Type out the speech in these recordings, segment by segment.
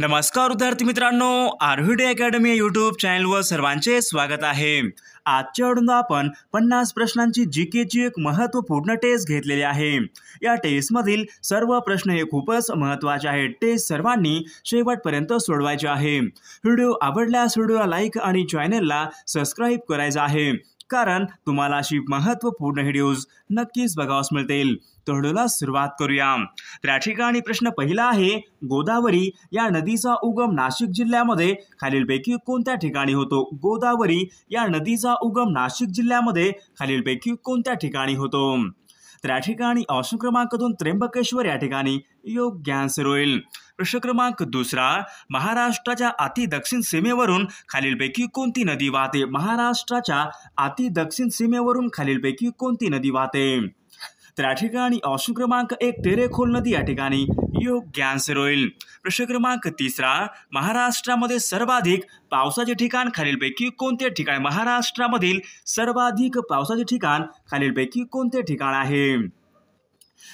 नमस्कार विद्यार्थी मित्रांनो आरव्हीडी अकॅडमी यूट्यूब चॅनलवर सर्वांचे स्वागत आहे आजच्या आडून आपण पन्नास प्रश्नांची जी केची एक महत्त्वपूर्ण टेस्ट घेतलेली आहे या टेस्टमधील सर्व प्रश्न हे खूपच महत्त्वाचे आहेत टेस्ट सर्वांनी शेवटपर्यंत सोडवायचे आहे व्हिडिओ आवडल्यास व्हिडिओला लाईक आणि चॅनलला सबस्क्राईब करायचा आहे कारण तुम्हाला अशी महत्त्वपूर्ण व्हिडिओज नक्कीच बघावास मिळतील तोडूला सुरुवात करूया तर या ठिकाणी प्रश्न पहिला आहे गोदावरी या नदीचा उगम नाशिक जिल्ह्यामध्ये खालीलपैकी कोणत्या ठिकाणी होतो गोदावरी या नदीचा उगम नाशिक जिल्ह्यामध्ये खालीलपैकी कोणत्या ठिकाणी होतो त्या ठिकाणी ऑप्शन क्रमांक दोन त्र्यंबकेश्वर या ठिकाणी योग्य आन्सर होईल प्रश्न क्रमांक दुसरा महाराष्ट्राच्या अति दक्षिण सीमेवरून खालीलपैकी कोणती नदी वाहते महाराष्ट्राच्या अति दक्षिण सीमेवरून खालीलपैकी कोणती नदी वाहते त्या ठिकाणी ऑप्शन क्रमांक एक टेरेखोल नदी या ठिकाणी योग्य आन्सर होईल प्रश्न क्रमांक तिसरा महाराष्ट्रामध्ये सर्वाधिक पावसाचे ठिकाण खालीलपैकी कोणते ठिकाण महाराष्ट्रामधील सर्वाधिक पावसाचे ठिकाण खालीलपैकी कोणते ठिकाण आहे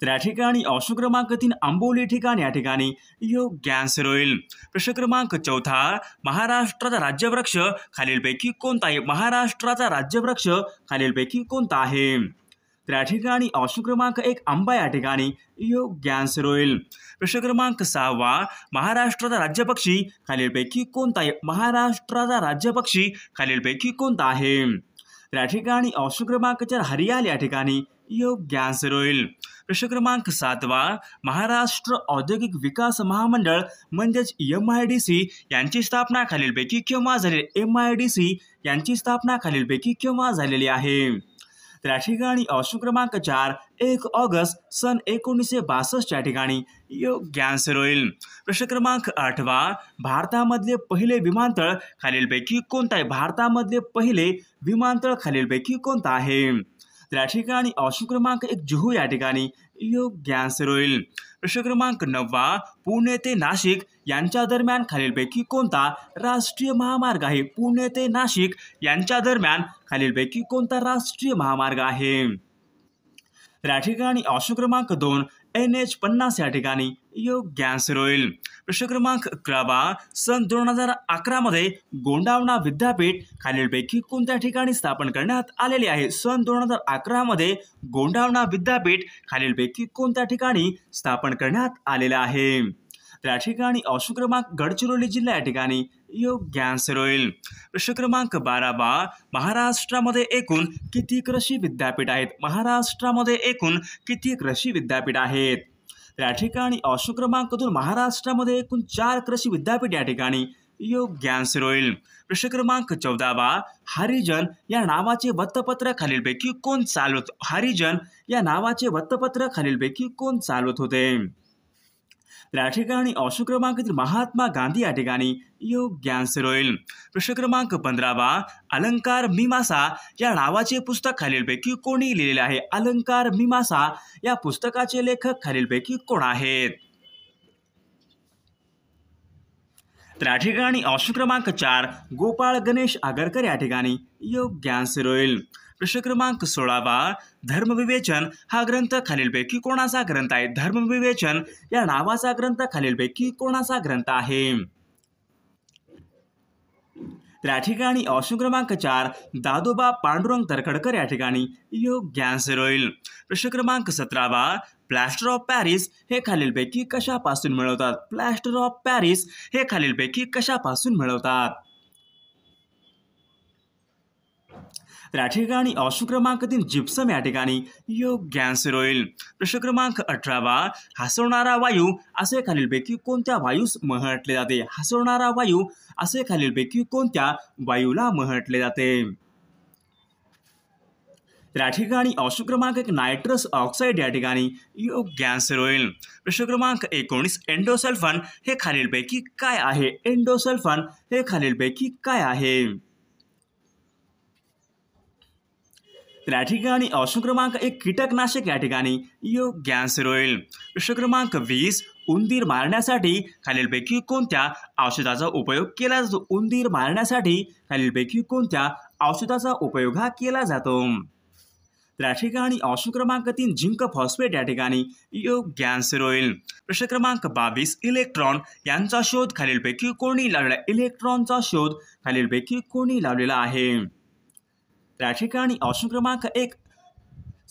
त्या ठिकाणी ऑप्शन क्रमांक तीन आंबोली ठिकाण या ठिकाणी योग्य आन्सर होईल प्रश्न क्रमांक चौथा महाराष्ट्राचा राज्यवृक्ष खालीलपैकी कोणता आहे महाराष्ट्राचा राज्यवृक्ष खालीलपैकी कोणता आहे त्या ठिकाणी ऑप्शन क्रमांक एक आंबा या ठिकाणी योग्य आन्सर होईल प्रश्न क्रमांक सहावा महाराष्ट्राचा राज्य पक्षी खालीलपैकी कोणता आहे महाराष्ट्राचा राज्य पक्षी खालीलपैकी कोणता आहे त्या ठिकाणी ऑप्शन क्रमांक चार हरियाल या ठिकाणी योग्य आन्सर होईल प्रश्न क्रमांक सातवा महाराष्ट्र औद्योगिक विकास महामंडळ म्हणजेच एम आय डी सी यांची स्थापना खालीलपैकी केव्हा झालेली एम आय डी सी यांची स्थापना खालीलपैकी केव्हा झालेली आहे ठिकाणी क्रमांक चार एक ऑगस्ट सन एकोणीसशे बासष्टच्या ठिकाणी योग्य आन्सर होईल प्रश्न क्रमांक आठवा भारतामधले पहिले विमानतळ खालीलपैकी कोणता आहे भारतामधले पहिले विमानतळ खालीलपैकी कोणता आहे त्या ठिकाणी क्रमांक एक जुहू या ठिकाणी योग्य आन्सर होईल प्रश्न क्रमांक नववा पुणे ते नाशिक यांच्या दरम्यान खालीलपैकी कोणता राष्ट्रीय महामार्ग आहे पुणे ते नाशिक यांच्या दरम्यान खालीलपैकी कोणता राष्ट्रीय महामार्ग आहे या ठिकाणी ऑप्शन क्रमांक दोन एन एच पन्नास या ठिकाणी योग्य आन्सर होईल प्रश्न क्रमांक अकरा सन दोन हजार मध्ये गोंडावणा विद्यापीठ खालीलपैकी कोणत्या ठिकाणी स्थापन करण्यात आलेले आहे सन दोन हजार मध्ये गोंडावणा विद्यापीठ खालीलपैकी कोणत्या ठिकाणी स्थापन करण्यात आलेलं आहे त्या ठिकाणी अशोक क्रमांक गडचिरोली जिल्हा या ठिकाणी योग्य आन्सर होईल प्रश्न क्रमांक बारा बा महाराष्ट्रामध्ये एकूण किती कृषी विद्यापीठ आहेत महाराष्ट्रामध्ये एकूण किती कृषी विद्यापीठ आहेत त्या ठिकाणी अशोक क्रमांक दोन महाराष्ट्रामध्ये एकूण चार कृषी विद्यापीठ या ठिकाणी योग्य आन्सर होईल प्रश्न क्रमांक चौदा बा हरिजन या नावाचे वृत्तपत्र खालीलपैकी कोण चालवत हरिजन या नावाचे वृत्तपत्र खालीलपैकी कोण चालवत होते या ठिकाणी क्रमांक महात्मा गांधी या ठिकाणी योग्य आन्सर होईल प्रश्न क्रमांक पंधरावा अलंकार मीमासा या नावाचे पुस्तक खालीलपैकी कोणी लिहिलेले आहे अलंकार मीमासा या पुस्तकाचे लेखक खालीलपैकी कोण आहेत तर या ठिकाणी ऑप्शन क्रमांक चार गोपाळ गणेश आगरकर या ठिकाणी योग्य आन्सर होईल प्रश्न क्रमांक सोळावा धर्मविवेचन हा ग्रंथ खालीलपैकी कोणाचा ग्रंथ आहे धर्मविवेचन या नावाचा ग्रंथ खालीलपैकी कोणाचा ग्रंथ आहे त्या ठिकाणी ऑप्शन क्रमांक चार दादोबा पांडुरंग तरखडकर या ठिकाणी योग्य आन्सर होईल प्रश्न क्रमांक सतरावा प्लॅस्टर ऑफ पॅरिस हे खालीलपैकी कशापासून मिळवतात प्लॅस्टर ऑफ पॅरिस हे खालीलपैकी कशापासून मिळवतात तर या ठिकाणी ऑशू तीन जिप्सम या ठिकाणी योग्य आन्सर होईल प्रश्न क्रमांक अठरावा हसवणारा वायू असे खालीलपैकी कोणत्या वायूस म्हटले जाते हसवणारा वायू असे खालीलपैकी कोणत्या वायूला म्हटले जाते तर या ठिकाणी औषध एक नायट्रस ऑक्साईड या ठिकाणी योग्य आन्सर होईल प्रश्न क्रमांक एकोणीस एन्डोसल्फन हे खालीलपैकी काय आहे एन्डोसल्फन हे खालीलपैकी काय आहे त्या ठिकाणी ऑप्शन क्रमांक एक कीटकनाशक या ठिकाणी योग्य आन्सर होईल प्रश्न क्रमांक वीस उंदीर मारण्यासाठी खालीलपैकी कोणत्या औषधाचा उपयोग केला जातो उंदीर मारण्यासाठी खालीलपैकी कोणत्या औषधाचा उपयोग हा केला जातो त्या ठिकाणी ऑप्शन क्रमांक तीन जिंक फॉस्फेट या ठिकाणी योग्य आन्सर होईल प्रश्न क्रमांक बावीस इलेक्ट्रॉन यांचा शोध खालीलपैकी कोणी लावलेला इलेक्ट्रॉनचा शोध खालीलपैकी कोणी लावलेला आहे त्या ठिकाणी ऑप्शन क्रमांक एक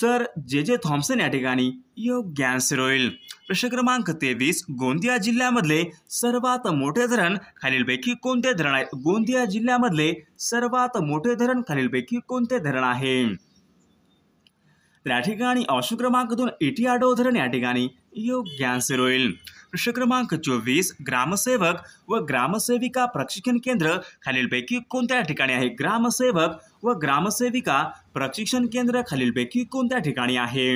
सर जे जे थॉम्सन या ठिकाणी योग्य आन्सर होईल प्रश्न क्रमांक तेवीस गोंदिया जिल्ह्यामधले सर्वात मोठे धरण खालीलपैकी कोणते धरण आहे गोंदिया जिल्ह्यामधले सर्वात मोठे धरण खालीलपैकी कोणते धरण आहे त्या ठिकाणी ऑप्शन क्रमांक दोन एटी या ठिकाणी योग्य आन्सर होईल प्रश्न क्रमांक चोवीस ग्रामसेवक व ग्रामसेविका प्रशिक्षण केंद्र खालीलपैकी कोणत्या ठिकाणी आहे ग्रामसेवक व ग्रामसेविका प्रशिक्षण केंद्र खालीलपैकी कोणत्या ठिकाणी आहे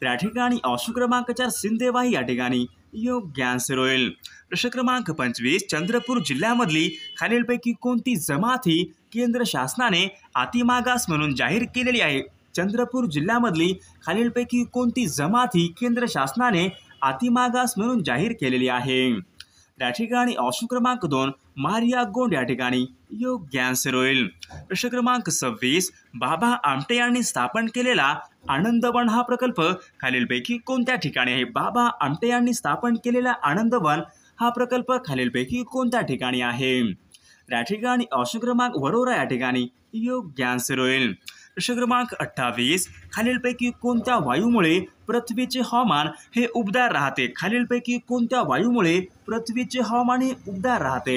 त्या ठिकाणी ऑप्शन क्रमांक चार सिंदेवाही या ठिकाणी योग्य आन्सर होईल प्रश्न क्रमांक पंचवीस चंद्रपूर जिल्ह्यामधली खालीलपैकी कोणती जमाती केंद्र शासनाने अतिमागास म्हणून जाहीर केलेली आहे चंद्रपूर जिल्ह्यामधली खालीलपैकी कोणती जमात ही केंद्र शासनाने अतिमागास म्हणून जाहीर केलेली आहे त्या ठिकाणी ऑप्शन क्रमांक दोन मारिया गोंड या ठिकाणी योग्य आन्सर होईल प्रश्न क्रमांक सव्वीस बाबा आमटे यांनी स्थापन केलेला आनंदवन हा प्रकल्प खालीलपैकी कोणत्या ठिकाणी आहे बाबा आमटे यांनी स्थापन केलेला आनंदवन हा प्रकल्प खालीलपैकी कोणत्या ठिकाणी आहे त्या ठिकाणी ऑप्शन क्रमांक वरोरा या ठिकाणी योग्य आन्सर होईल प्रश्न क्रमांक अठ्ठावीस खालीलपैकी कोणत्या वायूमुळे पृथ्वीचे हवामान हे उबदार राहते खालीलपैकी कोणत्या वायूमुळे पृथ्वीचे हवामान हे उबदार राहते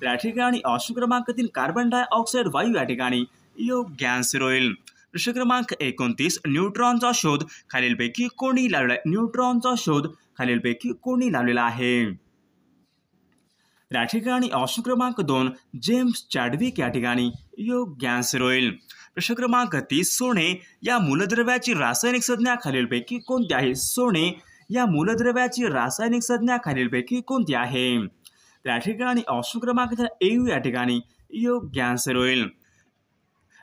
त्या या ठिकाणी ऑप्शन क्रमांक तीन कार्बन डायऑक्साईड वायू या ठिकाणी योग्य आन्सर होईल प्रश्न क्रमांक एकोणतीस न्यूट्रॉनचा शोध खालीलपैकी कोणी लावलेला न्यूट्रॉनचा शोध खालीलपैकी कोणी लावलेला आहे या ठिकाणी ऑप्शन क्रमांक दोन जेम्स चॅडविक या ठिकाणी योग्य आन्सर होईल प्रश्न क्रमांक तीस सोने या मूलद्रव्याची रासायनिक संज्ञा खालीलपैकी कोणती आहे सोने या मूलद्रव्याची रासायनिक संज्ञा खालीलपैकी कोणती आहे त्या ठिकाणी ऑप्शन क्रमांक एयू या ठिकाणी योग्य आन्सर होईल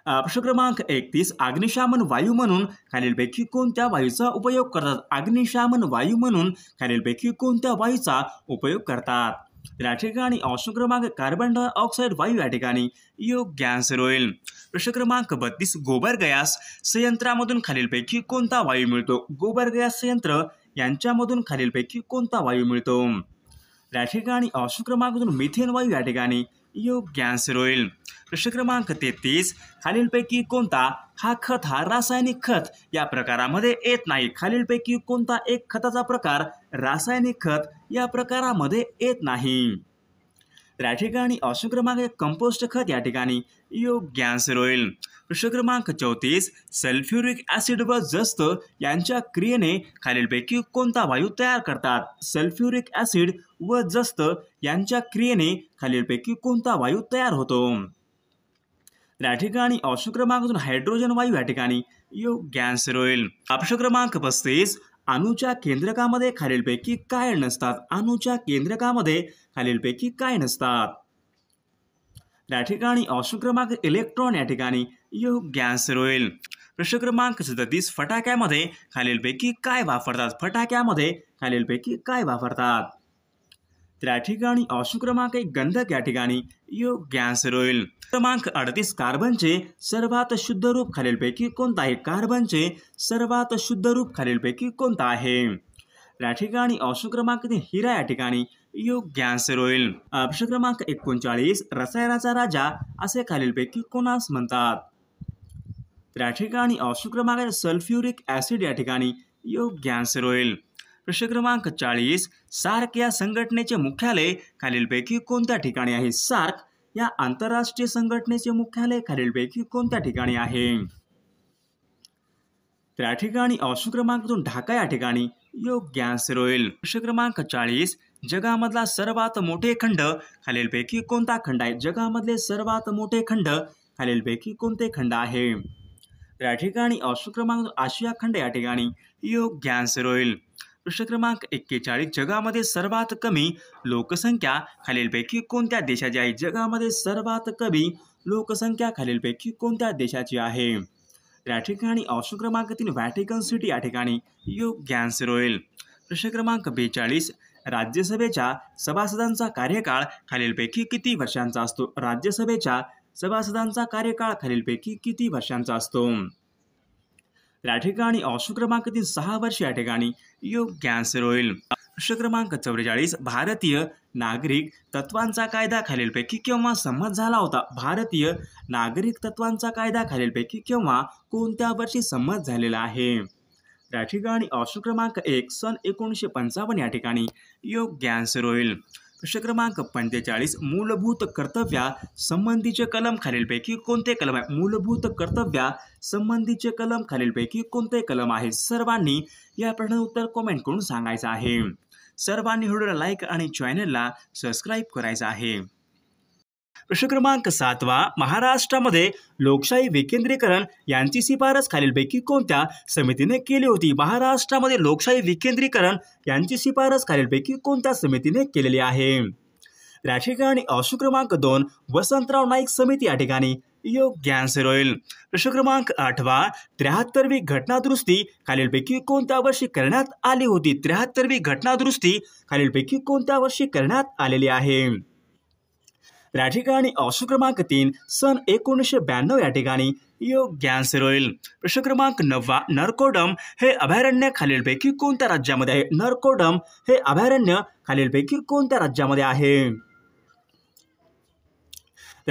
प्रश्न क्रमांक एकतीस अग्निशामन वायू म्हणून खालीलपैकी कोणत्या वायूचा उपयोग करतात अग्निशामन वायू म्हणून खालीलपैकी कोणत्या वायूचा उपयोग करतात त्या ठिकाणी ऑप्शन क्रमांक कार्बन डायऑक्साईड वायू या ठिकाणी योग्य आन्सर होईल प्रश्न क्रमांक बत्तीस गोबर गॅस संयंत्रामधून खालीलपैकी कोणता वायू मिळतो गोबर गॅस संयंत्र यांच्यामधून खालीलपैकी कोणता वायू मिळतो त्या ठिकाणी ऑप्शन क्रमांकातून मिथेन वायू या ठिकाणी योग्य आन्सर होईल प्रश्न क्रमांक तेहतीस खालीलपैकी कोणता हा खत हा रासायनिक खत या प्रकारामध्ये येत नाही खालीलपैकी कोणता एक खताचा प्रकार रासायनिक खत या प्रकारामध्ये येत नाही त्या ठिकाणी ऑप्शन क्रमांक कंपोस्ट खत या ठिकाणी योग्य आन्सर होईल प्रश्न क्रमांक चौतीस सल्फ्युरिक ऍसिड व जस्त यांच्या क्रियेने खालीलपैकी कोणता वायू तयार करतात सल्फ्युरिक ऍसिड व जस्त यांच्या क्रियेने खालीलपैकी कोणता वायू तयार होतो या ठिकाणी ऑप्शन क्रमांक हायड्रोजन वायू या ठिकाणी योग्य आन्सर होईल ऑप्शन क्रमांक पस्तीस अणूच्या केंद्रकामध्ये खालीलपैकी काय नसतात अणूच्या केंद्रकामध्ये खालीलपैकी काय नसतात या ठिकाणी ऑप्शन क्रमांक इलेक्ट्रॉन या ठिकाणी योग्य गॅस रोईल प्रश्न क्रमांक सदतीस फटाक्यामध्ये खालीलपैकी काय वापरतात फटाक्यामध्ये खालीलपैकी काय वापरतात त्या ठिकाणी अशु क्रमांक एक गंधक या ठिकाणी योग्यांसर रोईल क्रमांक अडतीस कार्बनचे सर्वात शुद्ध रूप खालीलपैकी कोणता आहे कार्बनचे सर्वात शुद्ध रूप खालीलपैकी कोणता आहे त्या ठिकाणी अशुक्रमांक क्रमांक हिरा या ठिकाणी योग आन्सर रोईल क्रमांक एकोणचाळीस रसायनाचा राजा असे खालीलपैकी कोणास म्हणतात त्या ठिकाणी अशु क्रमांक सल्फ्युरिक ऍसिड या ठिकाणी योग आन्सर होईल प्रश्न क्रमांक चाळीस सार्क या संघटनेचे मुख्यालय खालीलपैकी कोणत्या ठिकाणी आहे सार्क या आंतरराष्ट्रीय संघटनेचे मुख्यालय खालीलपैकी कोणत्या ठिकाणी आहे त्या ठिकाणी ऑप्शन क्रमांक दोन ढाका या ठिकाणी योग्य आन्सर होईल प्रश्न क्रमांक चाळीस जगामधला सर्वात मोठे खंड खालीलपैकी कोणता खंड आहे जगामधले सर्वात मोठे खंड खालीलपैकी कोणते खंड आहे त्या ठिकाणी ऑप्शन क्रमांक आशिया खंड या ठिकाणी योग्य आन्सर होईल प्रश्न क्रमांक एक्केचाळीस जगामध्ये सर्वात कमी लोकसंख्या खालीलपैकी कोणत्या देशाची आहे जगामध्ये सर्वात कमी लोकसंख्या खालीलपैकी कोणत्या देशाची आहे या ठिकाणी ऑप्शन क्रमांक तीन व्हॅटिकन सिटी या ठिकाणी योग्य आन्सर होईल प्रश्न क्रमांक बेचाळीस राज्यसभेच्या सभासदांचा कार्यकाळ खालीलपैकी किती वर्षांचा असतो राज्यसभेच्या सभासदांचा कार्यकाळ खालीलपैकी किती वर्षांचा असतो या ठिकाणी ऑप्शन क्रमांक तीन सहा वर्ष या ठिकाणी योग आन्सर होईल प्रश्न क्रमांक चौवेचाळीस भारतीय नागरिक तत्वांचा कायदा खालीलपैकी केव्हा संमत झाला होता भारतीय नागरिक तत्वांचा कायदा खालीलपैकी केव्हा कोणत्या वर्षी संमत झालेला आहे या ठिकाणी ऑप्शन क्रमांक एक सन एकोणीसशे पंचावन्न या ठिकाणी योग आन्सर होईल प्रश्न क्रमांक पंचेचाळीस मूलभूत कर्तव्या संबंधीचे कलम खालीलपैकी कोणते कलम आहे मूलभूत कर्तव्या संबंधीचे कलम खालीलपैकी कोणते कलम आहे सर्वांनी या प्रश्नाचं उत्तर कॉमेंट करून सांगायचं आहे सर्वांनी व्हिडिओला लाईक आणि चॅनलला सबस्क्राईब करायचं आहे प्रश्न क्रमांक सातवा महाराष्ट्रामध्ये लोकशाही विकेंद्रीकरण यांची शिफारस खालीलपैकी कोणत्या समितीने केली होती महाराष्ट्रामध्ये लोकशाही विकेंद्रीकरण यांची शिफारस खालीलपैकी कोणत्या समितीने केलेली आहे या ठिकाणी अशु क्रमांक दोन वसंतराव नाईक समिती या ठिकाणी योग्य आन्सर होईल प्रश्न क्रमांक आठवा त्र्याहत्तरवी घटनादुरुस्ती खालीलपैकी कोणत्या वर्षी करण्यात आली होती त्र्याहत्तरवी घटनादुरुस्ती खालीलपैकी कोणत्या वर्षी करण्यात आलेली आहे या ठिकाणी ऑप्शन क्रमांक तीन सन एकोणीसशे ब्याण्णव या ठिकाणी योग होईल प्रश्न क्रमांक नववा नरकोडम हे अभयारण्य खालीलपैकी कोणत्या राज्यामध्ये आहे नरकोडम हे अभयारण्य खालीलपैकी कोणत्या राज्यामध्ये आहे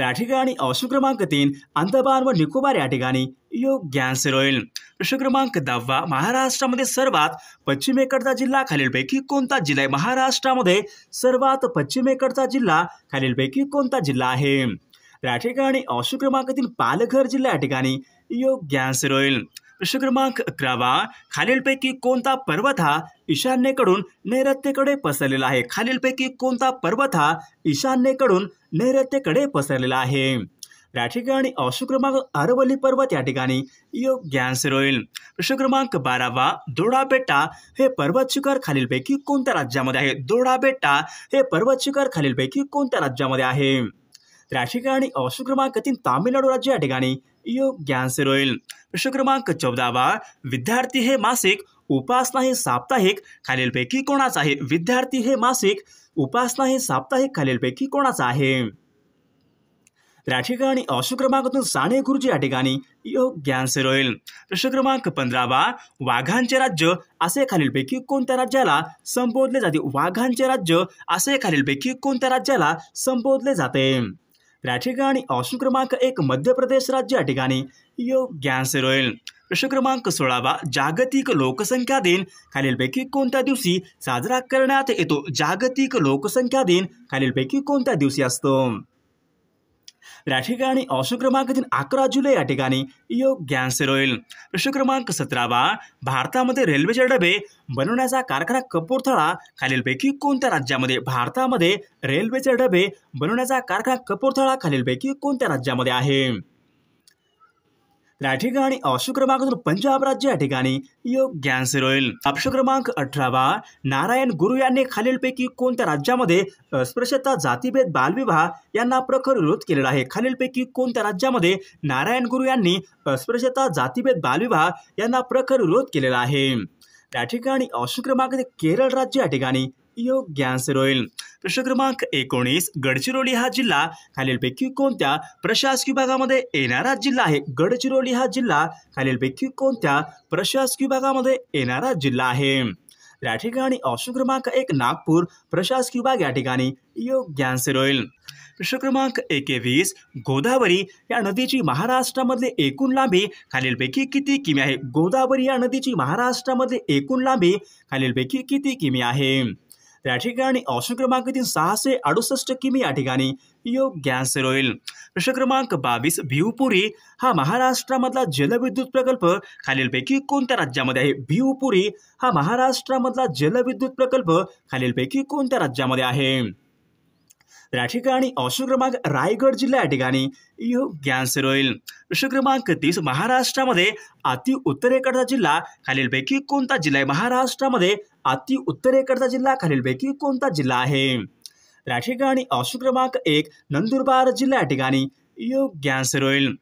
त्या ठिकाणी क्रमांक तीन अंदमान व निकोबार या ठिकाणी योग्य आन्सर होईल प्रश्न क्रमांक दहावा महाराष्ट्रामध्ये सर्वात पश्चिमेकडचा जिल्हा खालीलपैकी कोणता जिल्हा आहे महाराष्ट्रामध्ये सर्वात पश्चिमेकडचा जिल्हा खालीलपैकी कोणता जिल्हा आहे त्या ठिकाणी क्रमांक तीन पालघर जिल्हा या ठिकाणी योग्य आन्सर होईल प्रश्न क्रमांक अकरावा खालीलपैकी कोणता पर्वत हा ईशान्येकडून नैऋत्येकडे पसरलेला आहे खालीलपैकी कोणता पर्वत हा ईशान्येकडून नैऋत्येकडे पसरलेला आहे या ठिकाणी ऑप्शन क्रमांक अरवली पर्वत या ठिकाणी योग्य आन्सर होईल प्रश्न क्रमांक बारावा दोडाबेट्टा हे पर्वत शिखर खालीलपैकी कोणत्या राज्यामध्ये आहे दोडाबेट्टा हे पर्वत शिखर खालीलपैकी कोणत्या राज्यामध्ये आहे तर आणि ठिकाणी तीन तामिळनाडू राज्य या ठिकाणी योग्य आन्सर होईल प्रश्न क्रमांक चौदावा विद्यार्थी हे मासिक उपासना हे साप्ताहिक खालीलपैकी कोणाचा आहे विद्यार्थी हे मासिक उपासना हे साप्ताहिक खालीलपैकी कोणाचा आहे तर या ठिकाणी क्रमांकातून साने गुरुजी या ठिकाणी योग्य आन्सर होईल प्रश्न क्रमांक पंधरावा वाघांचे राज्य असे खालीलपैकी कोणत्या राज्याला संबोधले जाते वाघांचे राज्य असे खालीलपैकी कोणत्या राज्याला संबोधले जाते त्या ठिकाणी ऑप्शन क्रमांक एक मध्य प्रदेश राज्य या ठिकाणी आन्सर होईल प्रश्न क्रमांक सोळावा जागतिक लोकसंख्या दिन खालीलपैकी कोणत्या दिवशी साजरा करण्यात येतो जागतिक लोकसंख्या दिन खालीलपैकी कोणत्या दिवशी असतो या ठिकाणी क्रमांक क्रमांकातील अकरा जुलै या ठिकाणी योग गॅन्सर होईल प्रश्न क्रमांक सतरावा भारतामध्ये रेल्वेचे डबे बनवण्याचा कारखाना कपूरथळा खालीलपैकी कोणत्या राज्यामध्ये भारतामध्ये रेल्वेचे डबे बनवण्याचा कारखाना कपूरथळा खालीलपैकी कोणत्या राज्यामध्ये आहे या ठिकाणी ऑप्शन क्रमांक पंजाब राज्य या ठिकाणी योग्य आन्सर होईल ऑप्शन क्रमांक अठरावा नारायण गुरु यांनी खालीलपैकी कोणत्या राज्यामध्ये अस्पृश्यता जातीभेद बालविवाह यांना प्रखर विरोध केलेला आहे खालीलपैकी कोणत्या राज्यामध्ये नारायण गुरु यांनी अस्पृश्यता जातीभेद बालविवाह यांना प्रखर विरोध केलेला आहे त्या ठिकाणी ऑप्शन क्रमांक केरळ राज्य या ठिकाणी योग्य आन्सर होईल प्रश्न क्रमांक एकोणीस गडचिरोली हा जिल्हा खालीलपैकी कोणत्या प्रशासकीय विभागामध्ये येणारा जिल्हा आहे गडचिरोली हा जिल्हा खालीलपैकी कोणत्या प्रशासकीय विभागामध्ये येणारा जिल्हा आहे या ठिकाणी ऑप्शन क्रमांक एक नागपूर प्रशासकीय विभाग या ठिकाणी योग्य आन्सर होईल प्रश्न क्रमांक एकवीस गोदावरी या नदीची महाराष्ट्रामध्ये एकूण लांबी खालीलपैकी किती किमी आहे गोदावरी या नदीची महाराष्ट्रामध्ये एकूण लांबी खालीलपैकी किती किमी आहे त्या ठिकाणी ऑप्शन क्रमांक तीन सहाशे अडुसष्ट किमी या ठिकाणी आन्सर होईल प्रश्न क्रमांक बावीस भिवपुरी हा महाराष्ट्रामधला जलविद्युत प्रकल्प खालीलपैकी कोणत्या राज्यामध्ये आहे भिवपुरी हा महाराष्ट्रामधला जलविद्युत प्रकल्प खालीलपैकी कोणत्या राज्यामध्ये आहे राठिकाणी ठिकाणी ऑप्शन क्रमांक रायगड जिल्हा या ठिकाणी योग्य आन्सर होईल प्रश्न क्रमांक तीस महाराष्ट्रामध्ये अति उत्तरेकडचा जिल्हा खालीलपैकी कोणता जिल्हा आहे महाराष्ट्रामध्ये अति उत्तरेकडचा जिल्हा खालीलपैकी कोणता जिल्हा आहे राठिकाणी ठिकाणी क्रमांक एक नंदुरबार जिल्हा या ठिकाणी योग्य आन्सर होईल